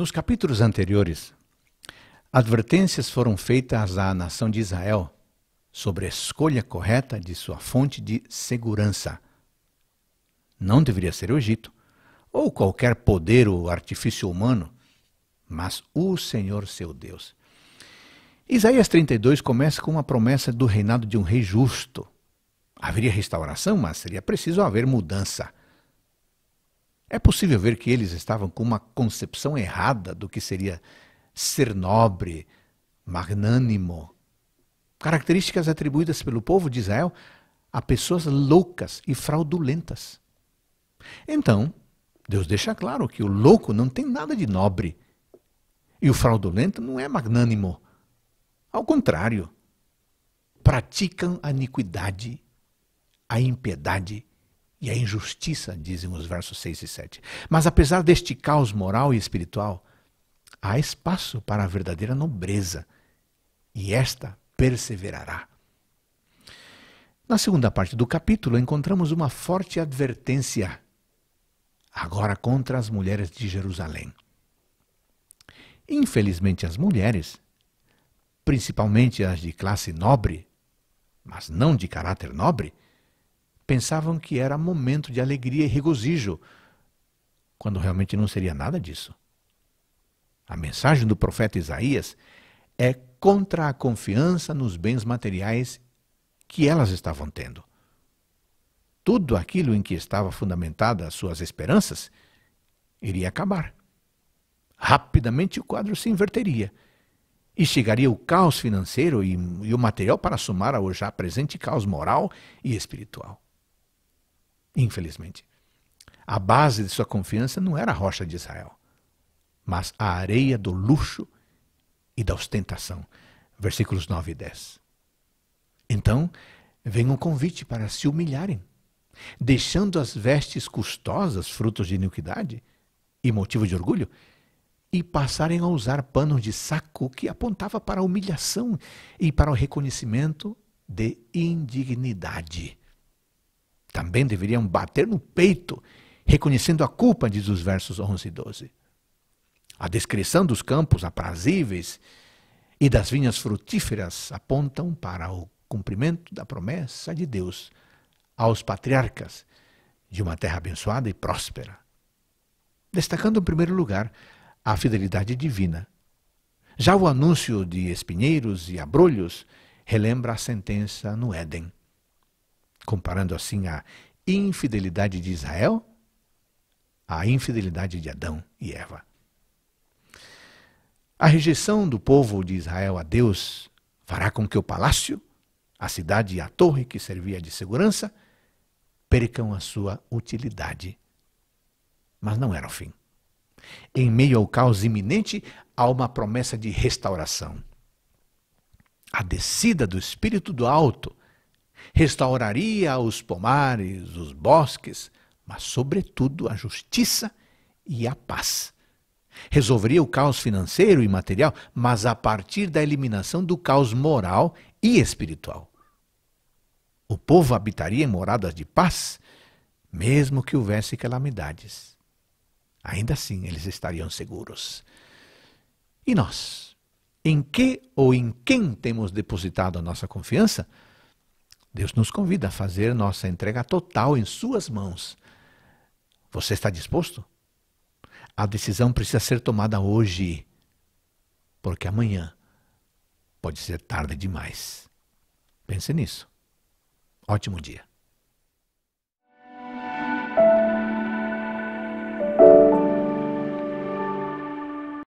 Nos capítulos anteriores, advertências foram feitas à nação de Israel sobre a escolha correta de sua fonte de segurança. Não deveria ser o Egito, ou qualquer poder ou artifício humano, mas o Senhor seu Deus. Isaías 32 começa com uma promessa do reinado de um rei justo. Haveria restauração, mas seria preciso haver mudança. É possível ver que eles estavam com uma concepção errada do que seria ser nobre, magnânimo. Características atribuídas pelo povo de Israel a pessoas loucas e fraudulentas. Então, Deus deixa claro que o louco não tem nada de nobre e o fraudulento não é magnânimo. Ao contrário, praticam a iniquidade, a impiedade e a injustiça, dizem os versos 6 e 7. Mas apesar deste caos moral e espiritual, há espaço para a verdadeira nobreza, e esta perseverará. Na segunda parte do capítulo, encontramos uma forte advertência, agora contra as mulheres de Jerusalém. Infelizmente, as mulheres, principalmente as de classe nobre, mas não de caráter nobre, pensavam que era momento de alegria e regozijo, quando realmente não seria nada disso. A mensagem do profeta Isaías é contra a confiança nos bens materiais que elas estavam tendo. Tudo aquilo em que estava fundamentada as suas esperanças iria acabar. Rapidamente o quadro se inverteria e chegaria o caos financeiro e, e o material para somar ao já presente caos moral e espiritual infelizmente. A base de sua confiança não era a rocha de Israel, mas a areia do luxo e da ostentação. Versículos 9 e 10. Então, vem um convite para se humilharem, deixando as vestes custosas, frutos de iniquidade e motivo de orgulho, e passarem a usar panos de saco que apontava para a humilhação e para o reconhecimento de indignidade também deveriam bater no peito, reconhecendo a culpa, diz os versos 11 e 12. A descrição dos campos aprazíveis e das vinhas frutíferas apontam para o cumprimento da promessa de Deus aos patriarcas de uma terra abençoada e próspera. Destacando, em primeiro lugar, a fidelidade divina. Já o anúncio de espinheiros e abrolhos relembra a sentença no Éden comparando assim a infidelidade de Israel à infidelidade de Adão e Eva. A rejeição do povo de Israel a Deus fará com que o palácio, a cidade e a torre que servia de segurança percam a sua utilidade. Mas não era o fim. Em meio ao caos iminente, há uma promessa de restauração. A descida do Espírito do Alto Restauraria os pomares, os bosques, mas, sobretudo, a justiça e a paz. Resolveria o caos financeiro e material, mas a partir da eliminação do caos moral e espiritual. O povo habitaria em moradas de paz, mesmo que houvesse calamidades. Ainda assim, eles estariam seguros. E nós? Em que ou em quem temos depositado a nossa confiança? Deus nos convida a fazer nossa entrega total em Suas mãos. Você está disposto? A decisão precisa ser tomada hoje, porque amanhã pode ser tarde demais. Pense nisso. Ótimo dia.